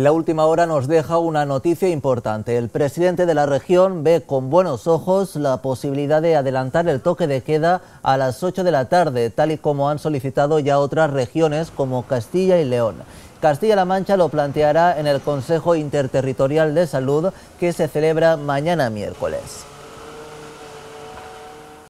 La última hora nos deja una noticia importante. El presidente de la región ve con buenos ojos la posibilidad de adelantar el toque de queda a las 8 de la tarde, tal y como han solicitado ya otras regiones como Castilla y León. Castilla-La Mancha lo planteará en el Consejo Interterritorial de Salud que se celebra mañana miércoles.